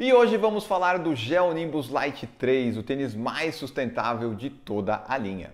E hoje vamos falar do Gel Nimbus Light 3, o tênis mais sustentável de toda a linha.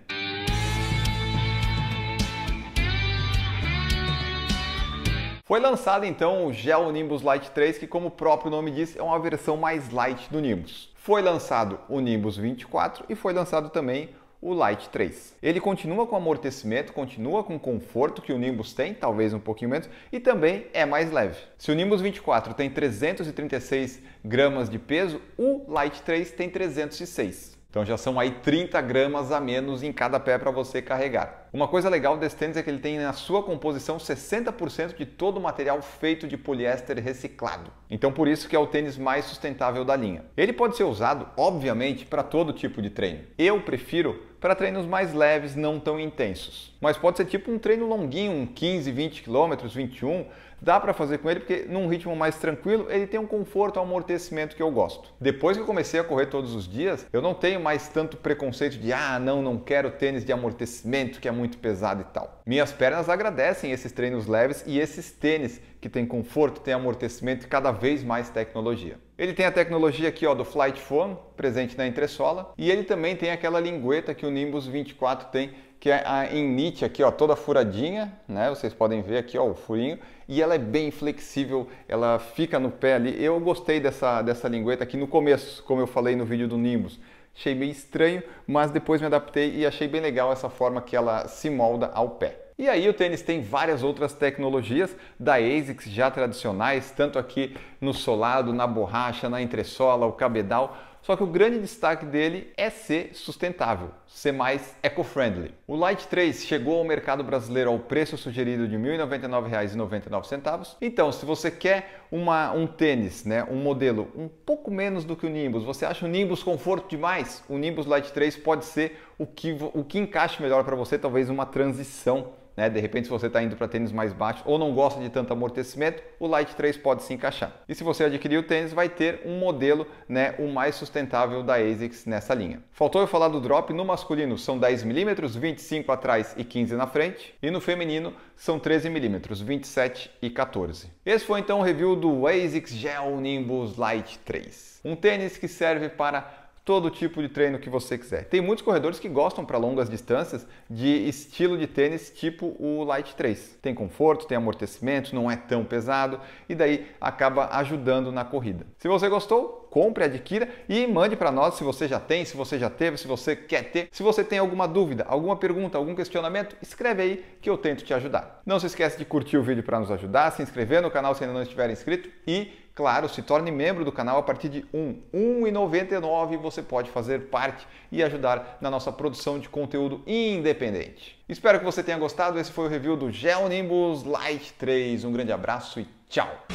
Foi lançado então o Gel Nimbus Light 3, que como o próprio nome diz, é uma versão mais light do Nimbus. Foi lançado o Nimbus 24 e foi lançado também o Light 3. Ele continua com amortecimento, continua com conforto que o Nimbus tem, talvez um pouquinho menos, e também é mais leve. Se o Nimbus 24 tem 336 gramas de peso, o Light 3 tem 306. Então já são aí 30 gramas a menos em cada pé para você carregar. Uma coisa legal desse tênis é que ele tem na sua composição 60% de todo o material feito de poliéster reciclado. Então por isso que é o tênis mais sustentável da linha. Ele pode ser usado, obviamente, para todo tipo de treino. Eu prefiro para treinos mais leves, não tão intensos. Mas pode ser tipo um treino longuinho, um 15, 20 km, 21, dá para fazer com ele porque num ritmo mais tranquilo, ele tem um conforto, um amortecimento que eu gosto. Depois que eu comecei a correr todos os dias, eu não tenho mais tanto preconceito de ah, não, não quero tênis de amortecimento que é muito pesado e tal. Minhas pernas agradecem esses treinos leves e esses tênis que tem conforto, tem amortecimento e cada vez mais tecnologia. Ele tem a tecnologia aqui ó, do Flight Phone, presente na entressola, e ele também tem aquela lingueta que o Nimbus 24 tem, que é a Init aqui, ó, toda furadinha, né? Vocês podem ver aqui ó, o furinho, e ela é bem flexível, ela fica no pé ali. Eu gostei dessa, dessa lingueta aqui no começo, como eu falei no vídeo do Nimbus. Achei meio estranho, mas depois me adaptei e achei bem legal essa forma que ela se molda ao pé. E aí o tênis tem várias outras tecnologias da ASICS já tradicionais, tanto aqui no solado, na borracha, na entressola, o cabedal, só que o grande destaque dele é ser sustentável, ser mais eco-friendly. O Light 3 chegou ao mercado brasileiro ao preço sugerido de R$ 1.099,99. Então, se você quer uma, um tênis, né, um modelo um pouco menos do que o Nimbus, você acha o Nimbus conforto demais? O Nimbus Light 3 pode ser o que, o que encaixe melhor para você, talvez uma transição né? De repente, se você está indo para tênis mais baixo ou não gosta de tanto amortecimento, o Light 3 pode se encaixar. E se você adquirir o tênis, vai ter um modelo né, o mais sustentável da ASICS nessa linha. Faltou eu falar do drop no masculino, são 10mm, 25 atrás e 15 na frente, e no feminino são 13mm, 27 e 14. Esse foi então o review do ASICS Gel Nimbus Light 3, um tênis que serve para todo tipo de treino que você quiser. Tem muitos corredores que gostam para longas distâncias de estilo de tênis tipo o Light 3. Tem conforto, tem amortecimento, não é tão pesado e daí acaba ajudando na corrida. Se você gostou, compre, adquira e mande para nós se você já tem, se você já teve, se você quer ter. Se você tem alguma dúvida, alguma pergunta, algum questionamento, escreve aí que eu tento te ajudar. Não se esquece de curtir o vídeo para nos ajudar, se inscrever no canal se ainda não estiver inscrito e Claro, se torne membro do canal a partir de R$ 1,99 você pode fazer parte e ajudar na nossa produção de conteúdo independente. Espero que você tenha gostado. Esse foi o review do Gel Nimbus Light 3. Um grande abraço e tchau!